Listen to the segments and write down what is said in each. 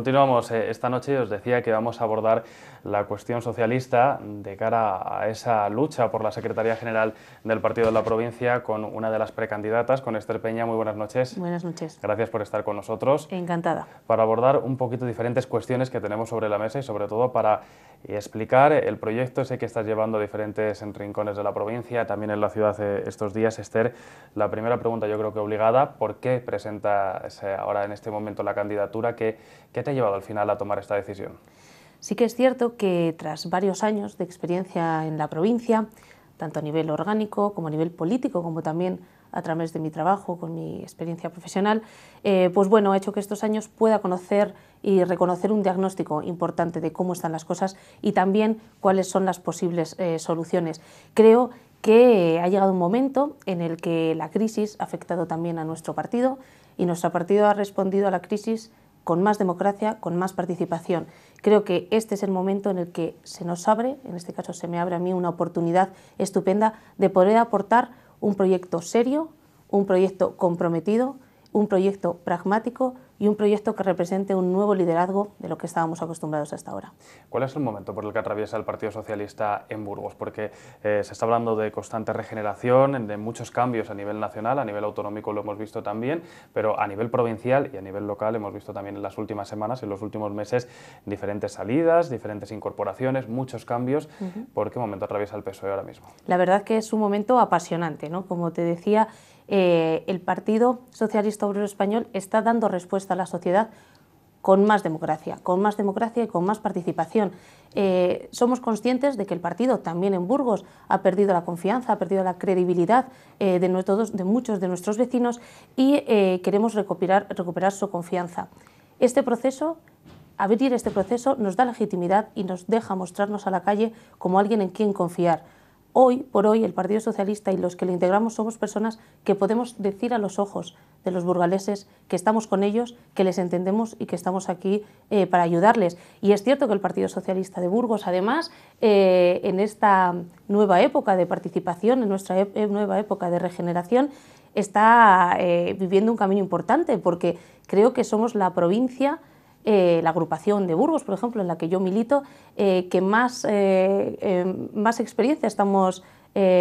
Continuamos. Eh, esta noche os decía que vamos a abordar la cuestión socialista de cara a esa lucha por la Secretaría General del Partido de la Provincia con una de las precandidatas, con Esther Peña. Muy buenas noches. Buenas noches. Gracias por estar con nosotros. Encantada. Para abordar un poquito diferentes cuestiones que tenemos sobre la mesa y sobre todo para y explicar el proyecto. Sé que estás llevando a diferentes rincones de la provincia, también en la ciudad eh, estos días. Esther, la primera pregunta yo creo que obligada, ¿por qué presentas eh, ahora en este momento la candidatura? ¿Qué, te ha llevado al final a tomar esta decisión? Sí que es cierto que tras varios años de experiencia en la provincia, tanto a nivel orgánico como a nivel político, como también a través de mi trabajo, con mi experiencia profesional, eh, pues bueno, ha hecho que estos años pueda conocer y reconocer un diagnóstico importante de cómo están las cosas y también cuáles son las posibles eh, soluciones. Creo que eh, ha llegado un momento en el que la crisis ha afectado también a nuestro partido y nuestro partido ha respondido a la crisis con más democracia, con más participación. Creo que este es el momento en el que se nos abre, en este caso se me abre a mí una oportunidad estupenda de poder aportar un proyecto serio, un proyecto comprometido, un proyecto pragmático y un proyecto que represente un nuevo liderazgo de lo que estábamos acostumbrados hasta ahora. ¿Cuál es el momento por el que atraviesa el Partido Socialista en Burgos? Porque eh, se está hablando de constante regeneración, de muchos cambios a nivel nacional, a nivel autonómico lo hemos visto también, pero a nivel provincial y a nivel local hemos visto también en las últimas semanas, en los últimos meses, diferentes salidas, diferentes incorporaciones, muchos cambios. ¿Por qué momento atraviesa el PSOE ahora mismo? La verdad que es un momento apasionante, ¿no? Como te decía, eh, el Partido Socialista Obrero Español está dando respuesta a la sociedad con más democracia, con más democracia y con más participación. Eh, somos conscientes de que el partido, también en Burgos, ha perdido la confianza, ha perdido la credibilidad eh, de, muchos de nuestros vecinos y queremos recuperar, recuperar su confianza. Este proceso, abrir este proceso, nos da legitimidad y nos deja mostrarnos a la calle como alguien en quien confiar Hoy por hoy el Partido Socialista y los que lo integramos somos personas que podemos decir a los ojos de los burgaleses que estamos con ellos, que les entendemos y que estamos aquí eh, para ayudarles. Y es cierto que el Partido Socialista de Burgos, además, eh, en esta nueva época de participación, en nuestra eh, nueva época de regeneración, está viviendo un camino importante porque creo que somos la provincia eh, la agrupación de Burgos, por ejemplo, en la que yo milito, eh, que más, eh, más experiencia estamos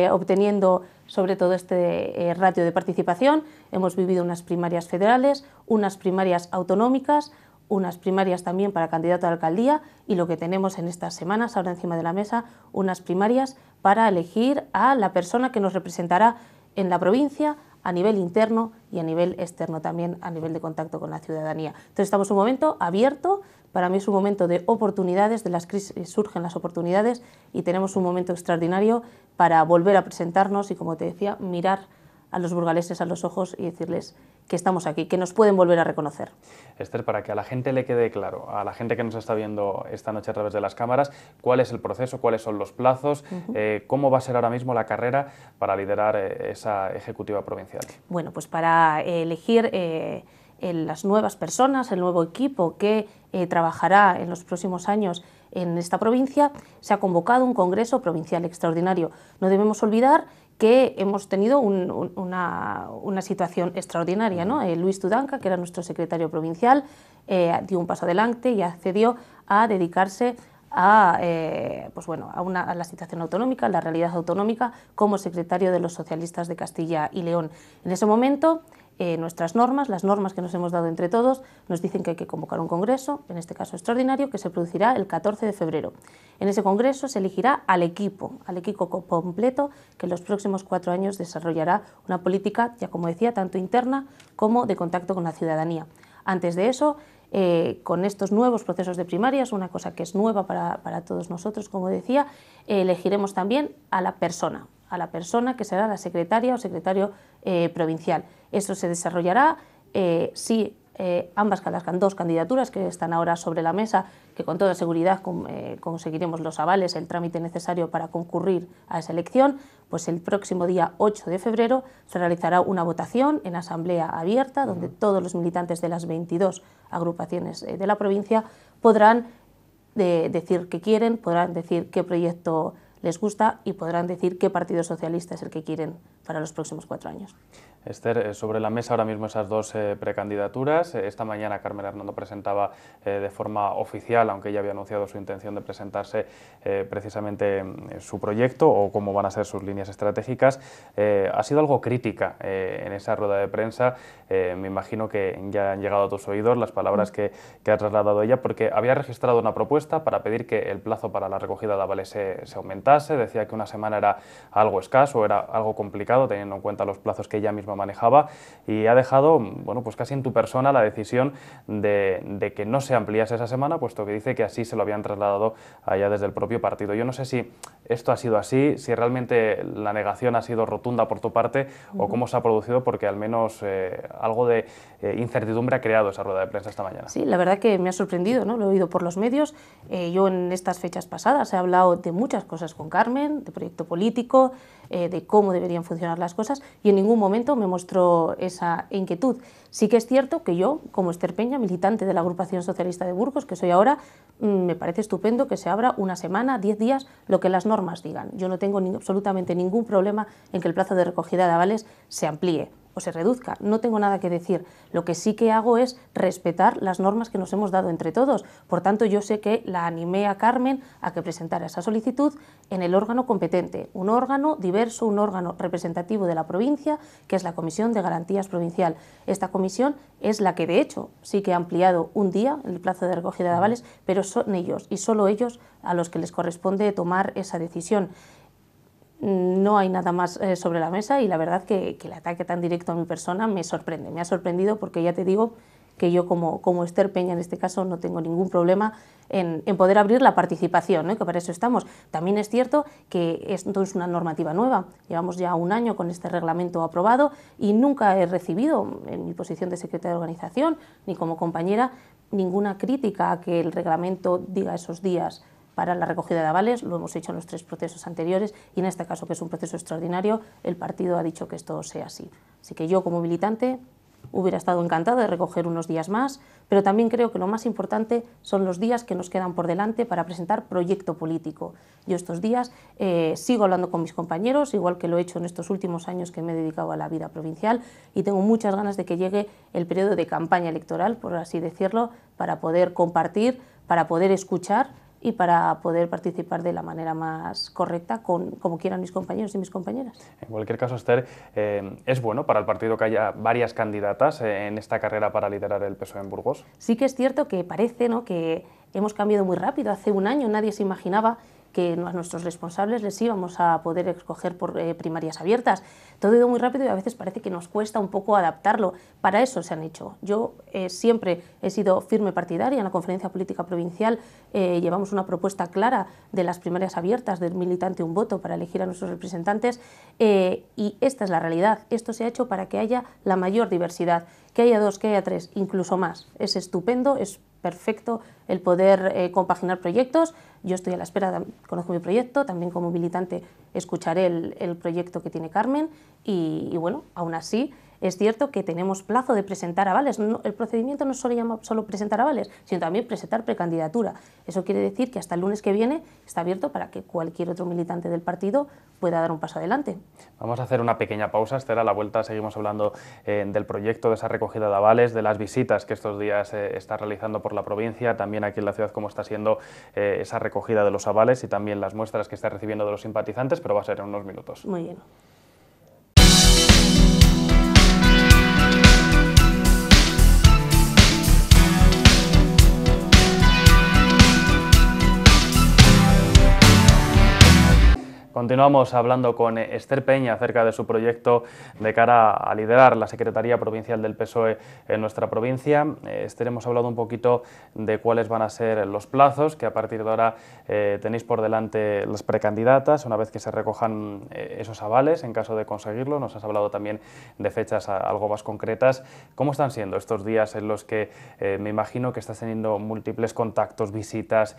obteniendo sobre todo este ratio de participación. Hemos vivido unas primarias federales, unas primarias autonómicas, unas primarias también para candidato a alcaldía y lo que tenemos en estas semanas, ahora encima de la mesa, unas primarias para elegir a la persona que nos representará en la provincia, a nivel interno y a nivel externo también, a nivel de contacto con la ciudadanía. Entonces estamos en un momento abierto, para mí es un momento de oportunidades, de las crisis eh, surgen las oportunidades y tenemos un momento extraordinario para volver a presentarnos y, como te decía, mirar a los burgaleses a los ojos y decirles que estamos aquí, que nos pueden volver a reconocer. Esther, para que a la gente le quede claro, a la gente que nos está viendo esta noche a través de las cámaras, cuál es el proceso, cuáles son los plazos, eh, cómo va a ser ahora mismo la carrera para liderar eh, esa ejecutiva provincial. Bueno, pues para eh, elegir las nuevas personas, el nuevo equipo que trabajará en los próximos años en esta provincia, se ha convocado un Congreso Provincial Extraordinario. No debemos olvidar que hemos tenido una, situación extraordinaria. ¿no? Eh, Luis Tudanca, que era nuestro secretario provincial, eh, dio un paso adelante y accedió a dedicarse a, eh, pues bueno, a, una, a la situación autonómica, a la realidad autonómica, como secretario de los socialistas de Castilla y León. En ese momento eh, nuestras normas, las normas que nos hemos dado entre todos, nos dicen que hay que convocar un congreso, en este caso extraordinario, que se producirá el 14 de febrero. En ese congreso se elegirá al equipo, al equipo completo que en los próximos cuatro años desarrollará una política, ya como decía, tanto interna como de contacto con la ciudadanía. Antes de eso, eh, con estos nuevos procesos de primarias, una cosa que es nueva para, todos nosotros, como decía, eh, elegiremos también a la persona, a la persona que será la secretaria o secretario eh, provincial. Eso se desarrollará eh, si eh, ambas dos candidaturas que están ahora sobre la mesa, que con toda seguridad conseguiremos los avales, el trámite necesario para concurrir a esa elección, pues el próximo día 8 de febrero se realizará una votación en asamblea abierta, donde todos los militantes de las 22 agrupaciones de la provincia podrán decir qué quieren, podrán decir qué proyecto les gusta y podrán decir qué Partido Socialista es el que quieren para los próximos cuatro años. Esther, eh, sobre la mesa ahora mismo esas dos eh, precandidaturas. Eh, esta mañana Carmen Hernando presentaba de forma oficial, aunque ella había anunciado su intención de presentarse precisamente mm, su proyecto o cómo van a ser sus líneas estratégicas. ha sido algo crítica en esa rueda de prensa. me imagino que ya han llegado a tus oídos las palabras que, ha trasladado ella, porque había registrado una propuesta para pedir que el plazo para la recogida de avales se, se decía que una semana era algo escaso, era algo complicado teniendo en cuenta los plazos que ella misma manejaba y ha dejado, bueno, pues casi en tu persona la decisión de, que no se ampliase esa semana, puesto que dice que así se lo habían trasladado allá desde el propio partido. Yo no sé si esto ha sido así, si realmente la negación ha sido rotunda por tu parte o cómo se ha producido, porque al menos eh, algo de eh, incertidumbre ha creado esa rueda de prensa esta mañana. Sí, la verdad que me ha sorprendido, ¿no? Lo he oído por los medios. Eh, yo en estas fechas pasadas he hablado de muchas cosas con Carmen, de proyecto político, eh, de cómo deberían funcionar las cosas y en ningún momento me mostró esa inquietud. Sí que es cierto que yo, como Esther Peña, militante de la agrupación socialista de Burgos, que soy ahora, mm, me parece estupendo que se abra una semana, diez días, lo que las normas digan. Yo no tengo absolutamente ningún problema en que el plazo de recogida de avales se amplíe o se reduzca. No tengo nada que decir. Lo que sí que hago es respetar las normas que nos hemos dado entre todos. Por tanto, yo sé que la animé a Carmen a que presentara esa solicitud en el órgano competente, un órgano diverso, un órgano representativo de la provincia, que es la Comisión de Garantías Provincial. Esta comisión es la que, de hecho, sí que ha ampliado un día el plazo de recogida de avales, pero son ellos y solo ellos a los que les corresponde tomar esa decisión no hay nada más eh, sobre la mesa y la verdad que, el ataque tan directo a mi persona me sorprende, me ha sorprendido porque ya te digo que yo como, como Esther Peña en este caso no tengo ningún problema en, poder abrir la participación, que para eso estamos. También es cierto que esto es una normativa nueva, llevamos ya un año con este reglamento aprobado y nunca he recibido en mi posición de secretaria de organización ni como compañera ninguna crítica a que el reglamento diga esos días para la recogida de avales, lo hemos hecho en los tres procesos anteriores y en este caso, que es un proceso extraordinario, el partido ha dicho que esto sea así. Así que yo como militante hubiera estado encantado de recoger unos días más, pero también creo que lo más importante son los días que nos quedan por delante para presentar proyecto político. Yo estos días eh, sigo hablando con mis compañeros, igual que lo he hecho en estos últimos años que me he dedicado a la vida provincial, y tengo muchas ganas de que llegue el periodo de campaña electoral, por así decirlo, para poder compartir, para poder escuchar y para poder participar de la manera más correcta, con, como quieran mis compañeros y mis compañeras. En cualquier caso, Esther, eh, ¿es bueno para el partido que haya varias candidatas eh, en esta carrera para liderar el PSOE en Burgos? Sí que es cierto que parece que hemos cambiado muy rápido. Hace un año nadie se imaginaba que a nuestros responsables les íbamos a poder escoger por eh, primarias abiertas. Todo ha ido muy rápido y a veces parece que nos cuesta un poco adaptarlo. Para eso se han hecho. Yo eh, siempre he sido firme partidaria en la Conferencia Política Provincial. Eh, llevamos una propuesta clara de las primarias abiertas, del militante un voto para elegir a nuestros representantes. y esta es la realidad. Esto se ha hecho para que haya la mayor diversidad. Que haya dos, que haya tres, incluso más. Es estupendo, es perfecto el poder eh, compaginar proyectos. Yo estoy a la espera, conozco mi proyecto, también como militante escucharé el, proyecto que tiene Carmen y bueno, aún así es cierto que tenemos plazo de presentar avales. el procedimiento no solo llama solo presentar avales, sino también presentar precandidatura. Eso quiere decir que hasta el lunes que viene está abierto para que cualquier otro militante del partido pueda dar un paso adelante. Vamos a hacer una pequeña pausa. Esta a la vuelta seguimos hablando eh, del proyecto, de esa recogida de avales, de las visitas que estos días eh, está realizando por la provincia, también aquí en la ciudad, cómo está siendo eh, esa recogida de los avales y también las muestras que está recibiendo de los simpatizantes, pero va a ser en unos minutos. Muy bien. Continuamos hablando con Esther Peña acerca de su proyecto de cara a liderar la Secretaría Provincial del PSOE en nuestra provincia. Eh, Esther, hemos hablado un poquito de cuáles van a ser los plazos que a partir de ahora eh, tenéis por delante las precandidatas, una vez que se recojan eh, esos avales, en caso de conseguirlo. Nos has hablado también de fechas algo más concretas. ¿Cómo están siendo estos días en los que me imagino que estás teniendo múltiples contactos, visitas,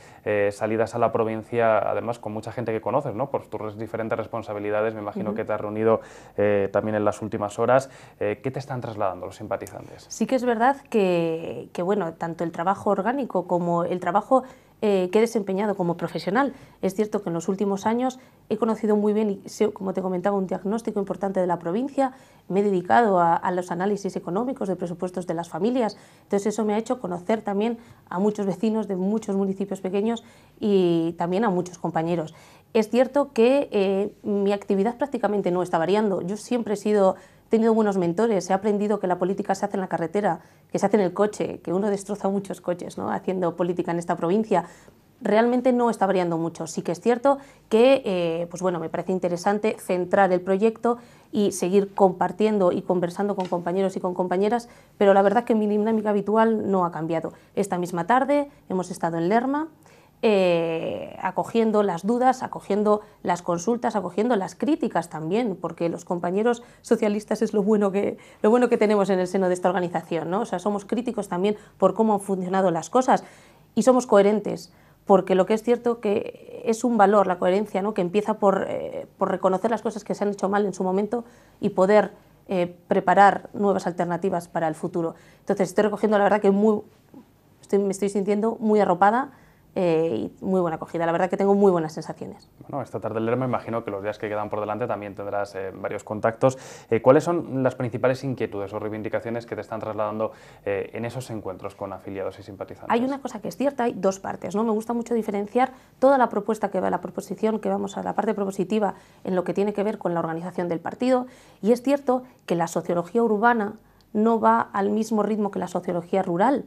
salidas a la provincia, además con mucha gente que conoces, ¿no? Por diferentes responsabilidades, me imagino que te has reunido eh, también en las últimas horas. Eh, ¿Qué te están trasladando los simpatizantes? Sí que es verdad que, bueno, tanto el trabajo orgánico como el trabajo eh, que he desempeñado como profesional. Es cierto que en los últimos años he conocido muy bien, como te comentaba, un diagnóstico importante de la provincia, me he dedicado a, a, los análisis económicos de presupuestos de las familias, entonces eso me ha hecho conocer también a muchos vecinos de muchos municipios pequeños y también a muchos compañeros. Es cierto que eh, mi actividad prácticamente no está variando. Yo siempre he sido tenido buenos mentores, he aprendido que la política se hace en la carretera, que se hace en el coche, que uno destroza muchos coches ¿no? haciendo política en esta provincia. Realmente no está variando mucho. Sí que es cierto que eh, pues bueno, me parece interesante centrar el proyecto y seguir compartiendo y conversando con compañeros y con compañeras, pero la verdad es que mi dinámica habitual no ha cambiado. Esta misma tarde hemos estado en Lerma, eh, acogiendo las dudas, acogiendo las consultas, acogiendo las críticas también, porque los compañeros socialistas es lo bueno que, lo bueno que tenemos en el seno de esta organización, ¿no? O sea, somos críticos también por cómo han funcionado las cosas y somos coherentes, porque lo que es cierto que es un valor la coherencia, ¿no? Que empieza por, eh, reconocer las cosas que se han hecho mal en su momento y poder eh, preparar nuevas alternativas para el futuro. Entonces, estoy recogiendo la verdad que muy, me estoy sintiendo muy arropada eh, y muy buena acogida. La verdad que tengo muy buenas sensaciones. Bueno, esta tarde leer me imagino que los días que quedan por delante también tendrás eh, varios contactos. Eh, ¿Cuáles son las principales inquietudes o reivindicaciones que te están trasladando en esos encuentros con afiliados y simpatizantes? Hay una cosa que es cierta, hay dos partes. ¿no? Me gusta mucho diferenciar toda la propuesta que va, a la proposición que vamos a la parte propositiva en lo que tiene que ver con la organización del partido. Y es cierto que la sociología urbana no va al mismo ritmo que la sociología rural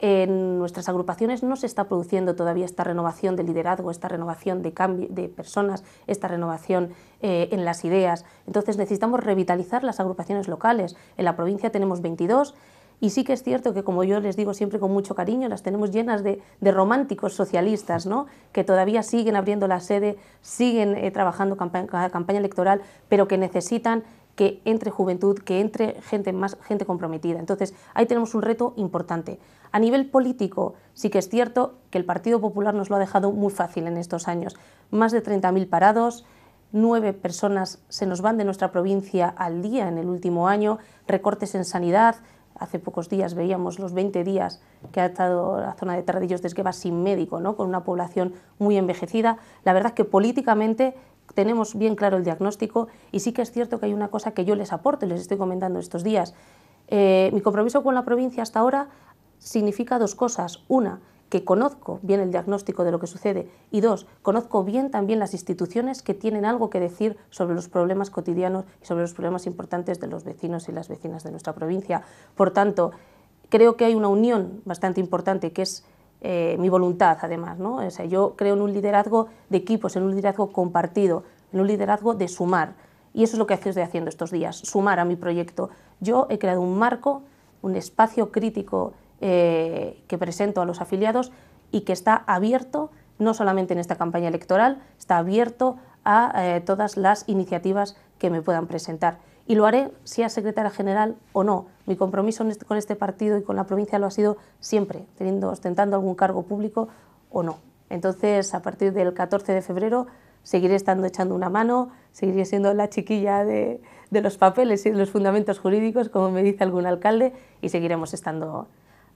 en nuestras agrupaciones no se está produciendo todavía esta renovación de liderazgo, esta renovación de, de personas, esta renovación eh, en las ideas. Entonces necesitamos revitalizar las agrupaciones locales. En la provincia tenemos 22 y sí que es cierto que, como yo les digo siempre con mucho cariño, las tenemos llenas de, románticos socialistas, que todavía siguen abriendo la sede, siguen eh, trabajando en campaña electoral, pero que necesitan que entre juventud, que entre gente más gente comprometida. Entonces, ahí tenemos un reto importante. A nivel político, sí que es cierto que el Partido Popular nos lo ha dejado muy fácil en estos años. Más de 30.000 parados, nueve personas se nos van de nuestra provincia al día en el último año, recortes en sanidad, hace pocos días veíamos los 20 días que ha estado la zona de Tardillos de que sin médico, ¿no? con una población muy envejecida. La verdad es que políticamente tenemos bien claro el diagnóstico y sí que es cierto que hay una cosa que yo les aporto y les estoy comentando estos días. Eh, mi compromiso con la provincia hasta ahora significa dos cosas. Una, que conozco bien el diagnóstico de lo que sucede y dos, conozco bien también las instituciones que tienen algo que decir sobre los problemas cotidianos y sobre los problemas importantes de los vecinos y las vecinas de nuestra provincia. Por tanto, creo que hay una unión bastante importante que es eh, mi voluntad, además. ¿no? yo creo en un liderazgo de equipos, en un liderazgo compartido, en un liderazgo de sumar. Y eso es lo que estoy haciendo estos días, sumar a mi proyecto. Yo he creado un marco, un espacio crítico eh, que presento a los afiliados y que está abierto, no solamente en esta campaña electoral, está abierto a eh, todas las iniciativas que me puedan presentar y lo haré sea secretaria general o no. Mi compromiso este, con este partido y con la provincia lo ha sido siempre, teniendo, ostentando algún cargo público o no. Entonces, a partir del 14 de febrero, seguiré estando echando una mano, seguiré siendo la chiquilla de, de los papeles y de los fundamentos jurídicos, como me dice algún alcalde, y seguiremos estando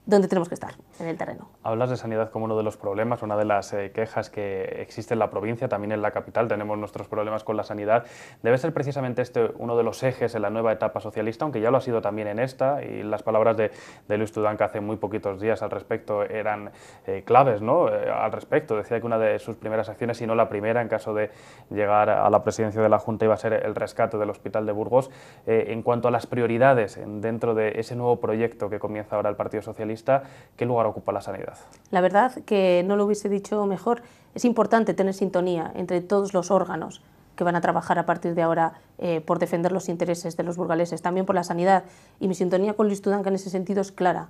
donde tenemos que estar, en el terreno. Hablas de sanidad como uno de los problemas, una de las eh, quejas que existe en la provincia, también en la capital tenemos nuestros problemas con la sanidad. Debe ser precisamente este uno de los ejes en la nueva etapa socialista, aunque ya lo ha sido también en esta, y las palabras de, de Luis Tudanca hace muy poquitos días al respecto eran eh, claves, ¿no? Eh, al respecto, decía que una de sus primeras acciones, si no la primera, en caso de llegar a la presidencia de la Junta, iba a ser el rescate del Hospital de Burgos. en cuanto a las prioridades dentro de ese nuevo proyecto que comienza ahora el Partido Socialista, ¿qué lugar ocupa la sanidad? La verdad que no lo hubiese dicho mejor. Es importante tener sintonía entre todos los órganos que van a trabajar a partir de ahora eh, por defender los intereses de los burgaleses, también por la sanidad. Y mi sintonía con Luis Tudanca en ese sentido es clara.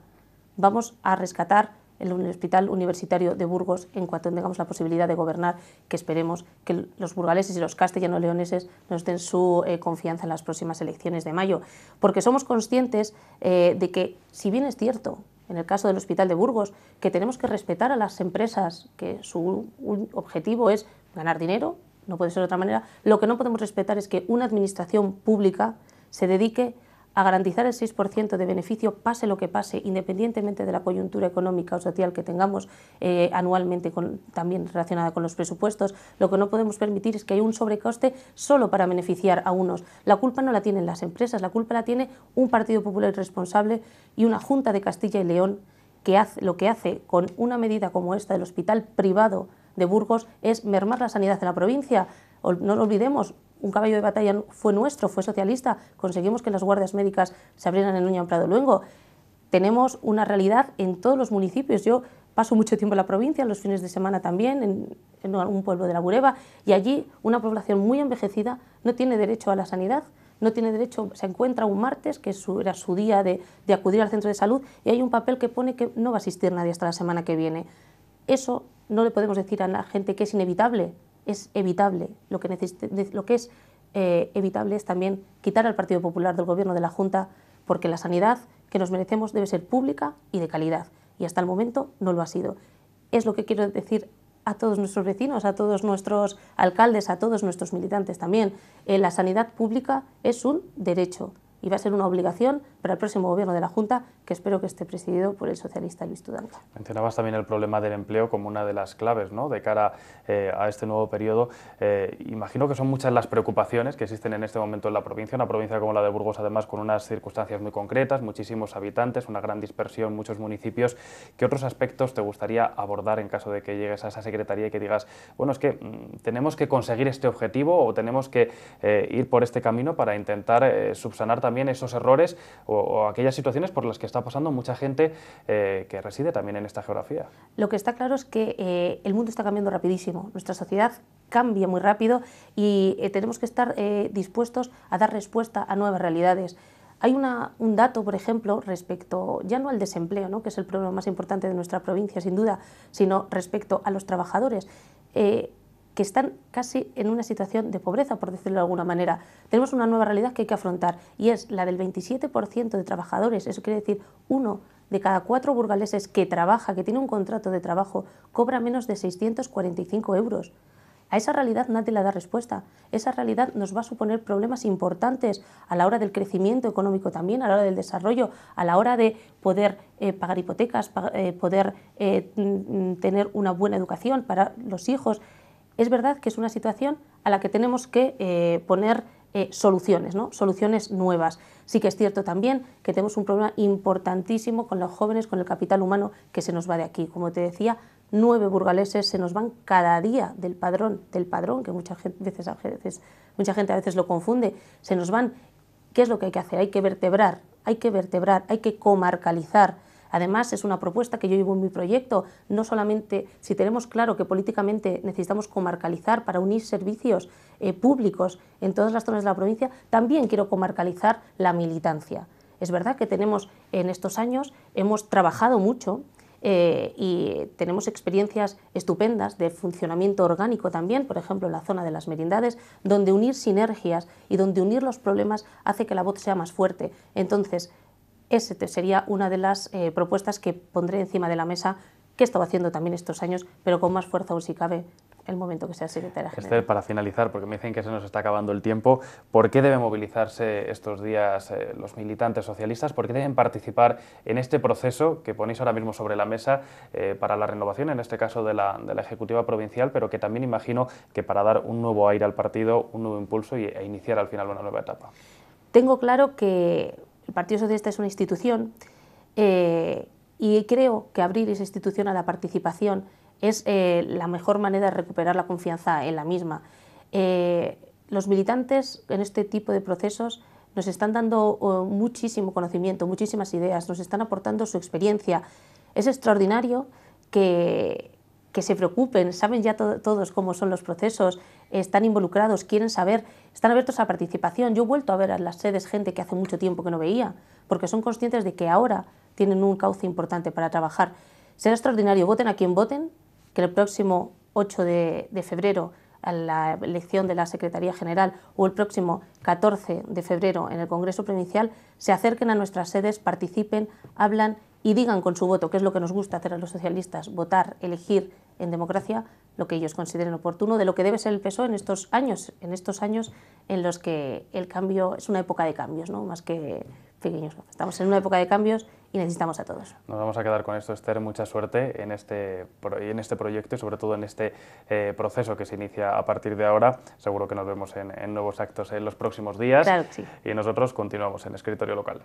Vamos a rescatar el Hospital Universitario de Burgos en cuanto tengamos la posibilidad de gobernar, que esperemos que los burgaleses y los castellano-leoneses nos den su eh, confianza en las próximas elecciones de mayo, porque somos conscientes eh, de que, si bien es cierto en el caso del Hospital de Burgos, que tenemos que respetar a las empresas, que su objetivo es ganar dinero, no puede ser de otra manera, lo que no podemos respetar es que una administración pública se dedique a garantizar el 6% de beneficio pase lo que pase, independientemente de la coyuntura económica o social que tengamos eh, anualmente también relacionada con los presupuestos. Lo que no podemos permitir es que haya un sobrecoste solo para beneficiar a unos. La culpa no la tienen las empresas, la culpa la tiene un Partido Popular responsable y una Junta de Castilla y León que hace, lo que hace con una medida como esta del hospital privado de Burgos es mermar la sanidad de la provincia. No lo olvidemos, un caballo de batalla fue nuestro, fue socialista, conseguimos que las guardias médicas se abrieran en Uña Prado Luengo. Tenemos una realidad en todos los municipios. Yo paso mucho tiempo en la provincia, los fines de semana también, en, un pueblo de la Bureba, y allí una población muy envejecida no tiene derecho a la sanidad no tiene derecho, se encuentra un martes, que era su día de, acudir al centro de salud, y hay un papel que pone que no va a asistir nadie hasta la semana que viene. Eso no le podemos decir a la gente que es inevitable, es evitable. Lo que, lo que es eh, evitable es también quitar al Partido Popular del gobierno de la Junta, porque la sanidad que nos merecemos debe ser pública y de calidad, y hasta el momento no lo ha sido. Es lo que quiero decir a todos nuestros vecinos, a todos nuestros alcaldes, a todos nuestros militantes también. Eh, la sanidad pública es un derecho y va a ser una obligación para el próximo gobierno de la Junta, que espero que esté presidido por el socialista Luis Tudanca. Mencionabas también el problema del empleo como una de las claves ¿no? de cara eh, a este nuevo periodo. Eh, imagino que son muchas las preocupaciones que existen en este momento en la provincia, una provincia como la de Burgos, además, con unas circunstancias muy concretas, muchísimos habitantes, una gran dispersión, muchos municipios. ¿Qué otros aspectos te gustaría abordar en caso de que llegues a esa secretaría y que digas, bueno, es que mm, tenemos que conseguir este objetivo o tenemos que eh, ir por este camino para intentar subsanar también esos errores? o, aquellas situaciones por las que está pasando mucha gente eh, que reside también en esta geografía. Lo que está claro es que eh, el mundo está cambiando rapidísimo, nuestra sociedad cambia muy rápido y eh, tenemos que estar dispuestos a dar respuesta a nuevas realidades. Hay un dato, por ejemplo, respecto ya no al desempleo, que es el problema más importante de nuestra provincia, sin duda, sino respecto a los trabajadores que están casi en una situación de pobreza, por decirlo de alguna manera. Tenemos una nueva realidad que hay que afrontar y es la del 27% de trabajadores, eso quiere decir uno de cada cuatro burgaleses que trabaja, que tiene un contrato de trabajo, cobra menos de 645 euros. A esa realidad nadie le da respuesta. Esa realidad nos va a suponer problemas importantes a la hora del crecimiento económico también, a la hora del desarrollo, a la hora de poder eh, pagar hipotecas, eh, poder eh, mm, mm, tener una buena educación para los hijos, es verdad que es una situación a la que tenemos que eh, poner eh, soluciones, ¿no? soluciones nuevas. Sí que es cierto también que tenemos un problema importantísimo con los jóvenes, con el capital humano que se nos va de aquí. Como te decía, nueve burgaleses se nos van cada día del padrón, del padrón, que mucha veces, a veces, mucha gente a veces lo confunde, se nos van. ¿Qué es lo que hay que hacer? Hay que vertebrar, hay que vertebrar, hay que comarcalizar Además, es una propuesta que yo llevo en mi proyecto, no solamente si tenemos claro que políticamente necesitamos comarcalizar para unir servicios eh, públicos en todas las zonas de la provincia, también quiero comarcalizar la militancia. Es verdad que tenemos en estos años, hemos trabajado mucho, eh, y tenemos experiencias estupendas de funcionamiento orgánico también, por ejemplo en la zona de las merindades, donde unir sinergias y donde unir los problemas hace que la voz sea más fuerte. Entonces, esa sería una de las eh, propuestas que pondré encima de la mesa, que estaba haciendo también estos años, pero con más fuerza aún si cabe el momento que sea secretaria general. para finalizar, porque me dicen que se nos está acabando el tiempo, ¿por qué deben movilizarse estos días eh, los militantes socialistas? ¿Por qué deben participar en este proceso que ponéis ahora mismo sobre la mesa eh, para la renovación, en este caso de la, Ejecutiva Provincial, pero que también imagino que para dar un nuevo aire al partido, un nuevo impulso y, e iniciar al final una nueva etapa? Tengo claro que el Partido Socialista es una institución eh, y creo que abrir esa institución a la participación es eh, la mejor manera de recuperar la confianza en la misma. Eh, los militantes en este tipo de procesos nos están dando muchísimo conocimiento, muchísimas ideas, nos están aportando su experiencia. Es extraordinario que, se preocupen, saben ya todos cómo son los procesos, están involucrados, quieren saber, están abiertos a participación. Yo he vuelto a ver a las sedes gente que hace mucho tiempo que no veía, porque son conscientes de que ahora tienen un cauce importante para trabajar. Será extraordinario, voten a quien voten, que el próximo 8 de, febrero a la elección de la Secretaría General o el próximo 14 de febrero en el Congreso Provincial, se acerquen a nuestras sedes, participen, hablan y digan con su voto, que es lo que nos gusta hacer a los socialistas, votar, elegir en democracia lo que ellos consideren oportuno de lo que debe ser el PSOE en estos años, en estos años en los que el cambio es una época de cambios, ¿no? más que pequeños. Estamos en una época de cambios y necesitamos a todos. Nos vamos a quedar con esto, Esther. Mucha suerte en este, en este proyecto y sobre todo en este eh, proceso que se inicia a partir de ahora. Seguro que nos vemos en, nuevos actos en los próximos días. Y nosotros continuamos en Escritorio Local.